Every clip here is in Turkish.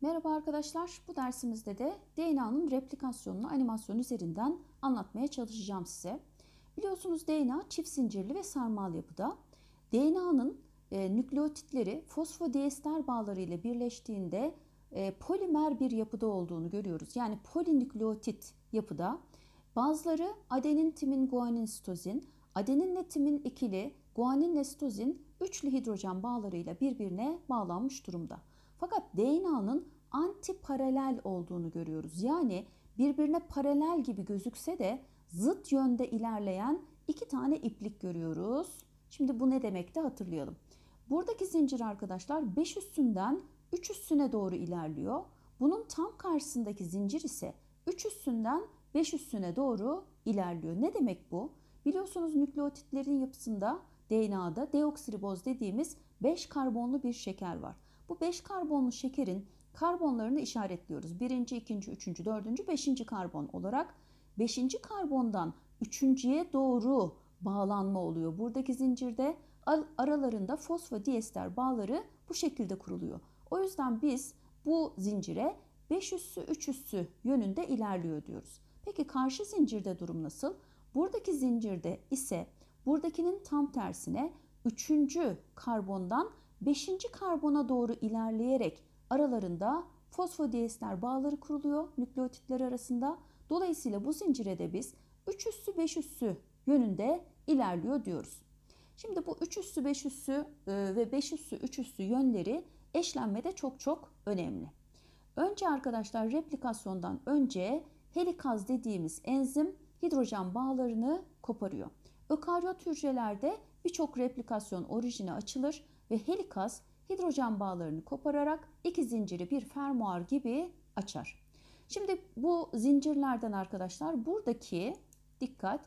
Merhaba arkadaşlar. Bu dersimizde de DNA'nın replikasyonunu animasyon üzerinden anlatmaya çalışacağım size. Biliyorsunuz DNA çift zincirli ve sarmal yapıda. DNA'nın e, nükleotitleri fosfodiester bağları ile birleştiğinde e, polimer bir yapıda olduğunu görüyoruz. Yani polinükleotit yapıda bazıları adenin, timin, guanin, sitozin, adeninle timin ikili, guaninle sitozin üçlü hidrojen bağlarıyla birbirine bağlanmış durumda. Fakat DNA'nın antiparalel olduğunu görüyoruz. Yani birbirine paralel gibi gözükse de zıt yönde ilerleyen iki tane iplik görüyoruz. Şimdi bu ne demekti hatırlayalım. Buradaki zincir arkadaşlar 5 üstünden 3 üstüne doğru ilerliyor. Bunun tam karşısındaki zincir ise 3 üstünden 5 üstüne doğru ilerliyor. Ne demek bu? Biliyorsunuz nükleotitlerin yapısında DNA'da deoksiriboz dediğimiz 5 karbonlu bir şeker var. Bu 5 karbonlu şekerin karbonlarını işaretliyoruz. 1. 2. 3. 4. 5. karbon olarak 5. karbondan 3.ye doğru bağlanma oluyor. Buradaki zincirde aralarında fosfodiester bağları bu şekilde kuruluyor. O yüzden biz bu zincire 5 üssü 3 üssü yönünde ilerliyor diyoruz. Peki karşı zincirde durum nasıl? Buradaki zincirde ise buradakinin tam tersine 3. karbondan 5. karbona doğru ilerleyerek aralarında fosfodiester bağları kuruluyor nükleotitler arasında. Dolayısıyla bu zincire de biz 3 üssü 5 üssü yönünde ilerliyor diyoruz. Şimdi bu 3 üssü 5 üssü e, ve 5 üssü 3 üssü yönleri eşlenme de çok çok önemli. Önce arkadaşlar replikasyondan önce helikaz dediğimiz enzim hidrojen bağlarını koparıyor. Ökaryot hücrelerde birçok replikasyon orijine açılır ve helikaz hidrojen bağlarını kopararak iki zinciri bir fermuar gibi açar. Şimdi bu zincirlerden arkadaşlar buradaki dikkat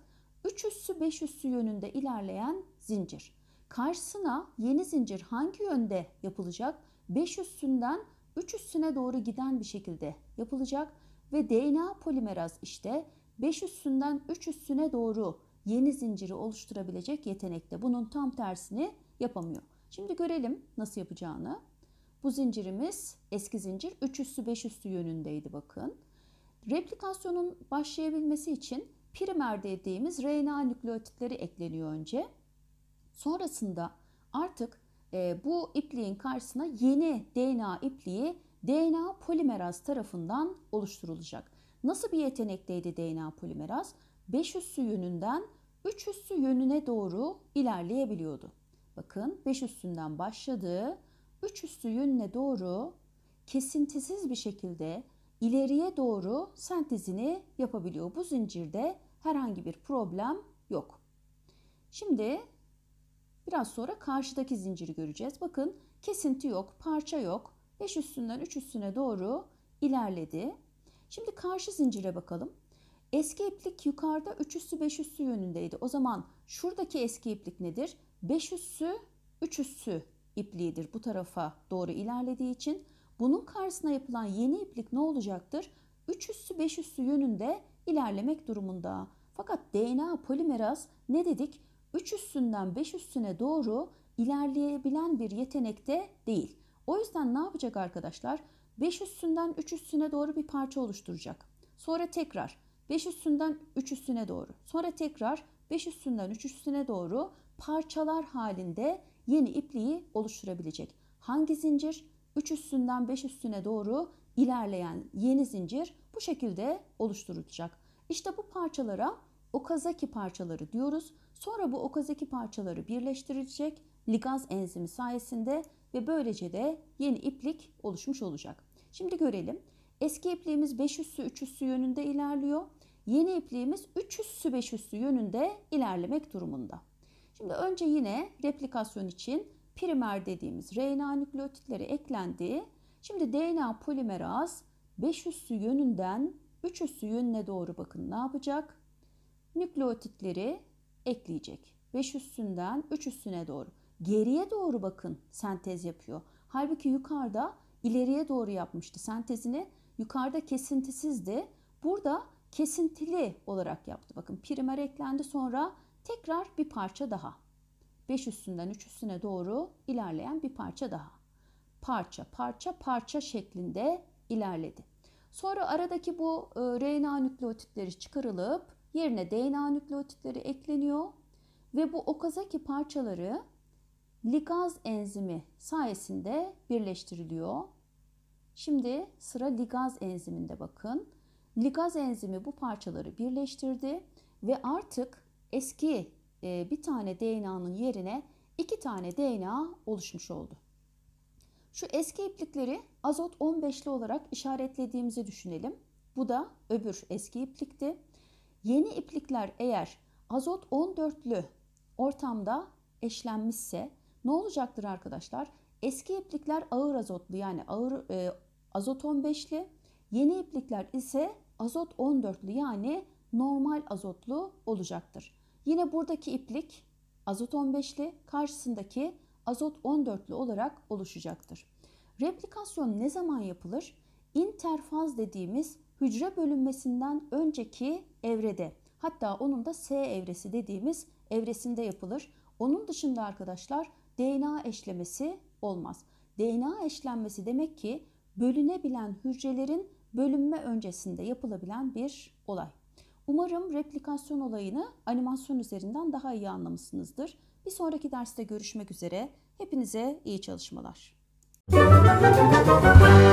3 üssü 5 üssü yönünde ilerleyen zincir. Karşısına yeni zincir hangi yönde yapılacak? 5 üstünden 3 üstüne doğru giden bir şekilde yapılacak ve DNA polimeraz işte 5 üstünden 3 üstüne doğru yeni zinciri oluşturabilecek yetenekte. Bunun tam tersini yapamıyor. Şimdi görelim nasıl yapacağını. Bu zincirimiz eski zincir 3 üstü 5 üstü yönündeydi bakın. Replikasyonun başlayabilmesi için primer dediğimiz RNA nükleotitleri ekleniyor önce. Sonrasında artık e, bu ipliğin karşısına yeni DNA ipliği DNA polimeraz tarafından oluşturulacak. Nasıl bir yetenekteydi DNA polimeraz? 5 üssü yönünden 3 üssü yönüne doğru ilerleyebiliyordu. Bakın 5 üstünden başladı. 3 üstü yönüne doğru kesintisiz bir şekilde ileriye doğru sentezini yapabiliyor. Bu zincirde herhangi bir problem yok. Şimdi Biraz sonra karşıdaki zinciri göreceğiz. Bakın kesinti yok, parça yok. 5 üstünden 3 üstüne doğru ilerledi. Şimdi karşı zincire bakalım. Eski iplik yukarıda 3 üssü 5 üssü yönündeydi. O zaman şuradaki eski iplik nedir? 5 üssü 3 üssü ipliğidir bu tarafa doğru ilerlediği için. Bunun karşısına yapılan yeni iplik ne olacaktır? 3 üssü 5 üssü yönünde ilerlemek durumunda. Fakat DNA polimeraz ne dedik? 3 üstünden 5 üstüne doğru ilerleyebilen bir yetenekte de değil. O yüzden ne yapacak arkadaşlar? 5 üstünden 3 üstüne doğru bir parça oluşturacak. Sonra tekrar 5 üstünden 3 üstüne doğru. Sonra tekrar 5 üstünden 3 üstüne doğru parçalar halinde yeni ipliği oluşturabilecek. Hangi zincir? 3 üstünden 5 üstüne doğru ilerleyen yeni zincir bu şekilde oluşturulacak. İşte bu parçalara okazaki parçaları diyoruz. Sonra bu okazaki parçaları birleştirecek ligaz enzimi sayesinde ve böylece de yeni iplik oluşmuş olacak. Şimdi görelim. Eski ipliğimiz 5 üssü 3 üssü yönünde ilerliyor. Yeni ipliğimiz 3 üssü 5 üssü yönünde ilerlemek durumunda. Şimdi önce yine replikasyon için primer dediğimiz RNA nükleotitleri eklendi. Şimdi DNA polimeraz 5 üssü yönünden 3 üssü yönüne doğru bakın ne yapacak? nükleotitleri ekleyecek. 5 üstünden 3 üstüne doğru. Geriye doğru bakın sentez yapıyor. Halbuki yukarıda ileriye doğru yapmıştı sentezini. Yukarıda kesintisizdi. Burada kesintili olarak yaptı. Bakın primer eklendi sonra tekrar bir parça daha. 5 üstünden 3 üstüne doğru ilerleyen bir parça daha. Parça parça parça şeklinde ilerledi. Sonra aradaki bu e, RNA nükleotitleri çıkarılıp Yerine DNA nükleotitleri ekleniyor ve bu okazaki parçaları ligaz enzimi sayesinde birleştiriliyor. Şimdi sıra ligaz enziminde bakın. Ligaz enzimi bu parçaları birleştirdi ve artık eski e, bir tane DNA'nın yerine iki tane DNA oluşmuş oldu. Şu eski iplikleri azot 15'li olarak işaretlediğimizi düşünelim. Bu da öbür eski iplikti. Yeni iplikler eğer azot 14'lü ortamda eşlenmişse ne olacaktır arkadaşlar? Eski iplikler ağır azotlu yani ağır e, azot 15'li. Yeni iplikler ise azot 14'lü yani normal azotlu olacaktır. Yine buradaki iplik azot 15'li karşısındaki azot 14'lü olarak oluşacaktır. Replikasyon ne zaman yapılır? İnterfaz dediğimiz hücre bölünmesinden önceki evrede hatta onun da S evresi dediğimiz evresinde yapılır. Onun dışında arkadaşlar DNA eşlemesi olmaz. DNA eşlenmesi demek ki bölünebilen hücrelerin bölünme öncesinde yapılabilen bir olay. Umarım replikasyon olayını animasyon üzerinden daha iyi anlamışsınızdır. Bir sonraki derste görüşmek üzere. Hepinize iyi çalışmalar. Müzik